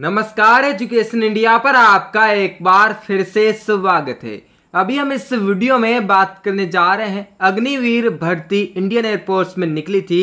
नमस्कार education India पर आपका एक बार फिर से स्वागत है अभी हम इस वीडियो में बात करने जा रहे हैं अग्निवीर भर्ती इंडियन एयरफोर्स में निकली थी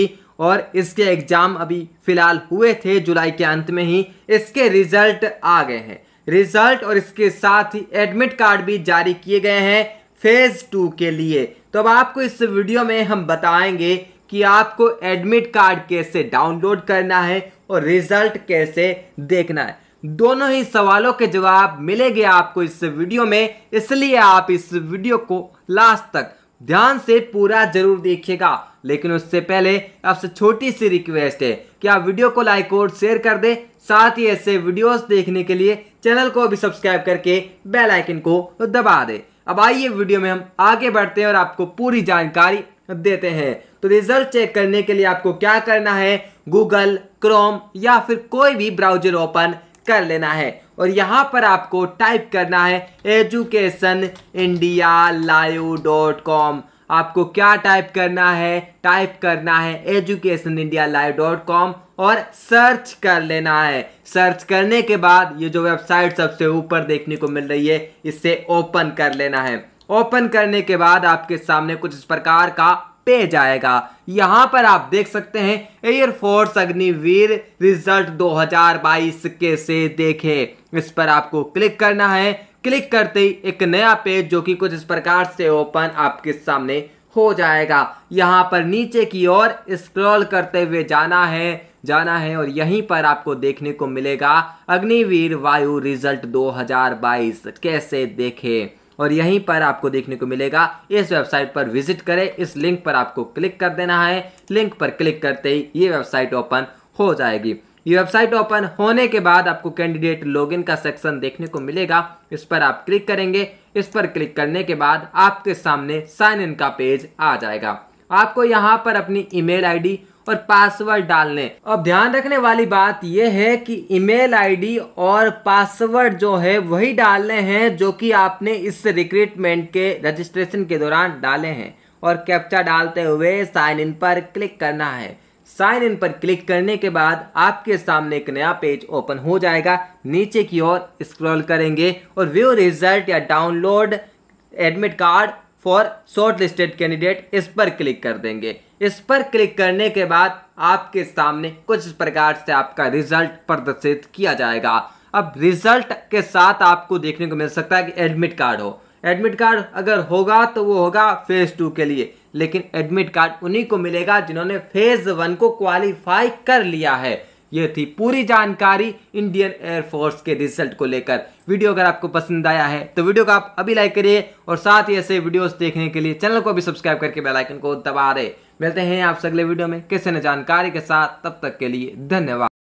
और इसके एग्जाम अभी फिलहाल हुए थे जुलाई के अंत में ही इसके रिजल्ट आ गए हैं रिजल्ट और इसके साथ ही एडमिट कार्ड भी जारी किए गए हैं फेज़ टू के लिए तो अब आपको इस वीडियो में हम बताएंगे कि आपको एडमिट कार्ड कैसे डाउनलोड करना है और रिजल्ट कैसे देखना है दोनों ही सवालों के जवाब मिलेंगे आपको इस वीडियो में इसलिए आप इस वीडियो को लास्ट तक ध्यान से पूरा जरूर देखिएगा लेकिन उससे पहले आपसे छोटी सी रिक्वेस्ट है कि आप वीडियो को लाइक और शेयर कर दें साथ ही ऐसे वीडियोस देखने के लिए चैनल को भी सब्सक्राइब करके बेल आइकन को दबा दें अब आइए वीडियो में हम आगे बढ़ते हैं और आपको पूरी जानकारी देते हैं तो रिजल्ट चेक करने के लिए आपको क्या करना है गूगल क्रोम या फिर कोई भी ब्राउजर ओपन कर लेना है और यहाँ पर आपको टाइप करना है education India live dot com आपको क्या टाइप करना है टाइप करना है education India live dot com और सर्च कर लेना है सर्च करने के बाद ये जो वेबसाइट सबसे ऊपर देखने को मिल रही है इसे ओपन कर लेना है ओपन करने के बाद आपके सामने कुछ इस प्रकार का पेज आएगा यहाँ पर आप देख सकते हैं एयरफोर्स अग्निवीर रिजल्ट 2022 के से देखे इस पर आपको क्लिक करना है क्लिक करते ही एक नया पेज जो कि कुछ इस प्रकार से ओपन आपके सामने हो जाएगा यहाँ पर नीचे की ओर स्क्रॉल करते हुए जाना है जाना है और यहीं पर आपको देखने को मिलेगा अग्निवीर वायु रिजल्ट 2022 कैसे देखें और यहीं पर आपको देखने को मिलेगा इस वेबसाइट पर विजिट करें इस लिंक पर आपको क्लिक कर देना है लिंक पर क्लिक करते ही ये वेबसाइट ओपन हो जाएगी ये वेबसाइट ओपन होने के बाद आपको कैंडिडेट लॉगिन का सेक्शन देखने को मिलेगा इस पर आप क्लिक करेंगे इस पर क्लिक करने के बाद आपके सामने साइन इन का पेज आ जाएगा आपको यहाँ पर अपनी ईमेल आईडी और पासवर्ड डाल लें अब ध्यान रखने वाली बात यह है कि ईमेल आईडी और पासवर्ड जो है वही डालने हैं जो कि आपने इस रिक्रूटमेंट के रजिस्ट्रेशन के दौरान डाले हैं और कैप्चा डालते हुए साइन इन पर क्लिक करना है साइन इन पर क्लिक करने के बाद आपके सामने एक नया पेज ओपन हो जाएगा नीचे की ओर स्क्रॉल करेंगे और व्यू रिजल्ट या download admit card for shortlisted candidate इस पर क्लिक कर देंगे इस पर क्लिक करने के बाद आपके सामने कुछ प्रकार से आपका रिजल्ट प्रदर्शित किया जाएगा अब रिजल्ट के साथ आपको देखने को मिल सकता है कि एडमिट कार्ड हो एडमिट कार्ड अगर होगा तो वो होगा फेज़ टू के लिए लेकिन एडमिट कार्ड उन्हीं को मिलेगा जिन्होंने फेज़ वन को क्वालिफाई कर लिया है यह थी पूरी जानकारी इंडियन एयरफोर्स के रिजल्ट को लेकर वीडियो अगर आपको पसंद आया है तो वीडियो को आप अभी लाइक करिए और साथ ही ऐसे वीडियोस देखने के लिए चैनल को भी सब्सक्राइब करके बेलाइकन को दबा रहे मिलते हैं आपसे अगले वीडियो में किसी न जानकारी के साथ तब तक के लिए धन्यवाद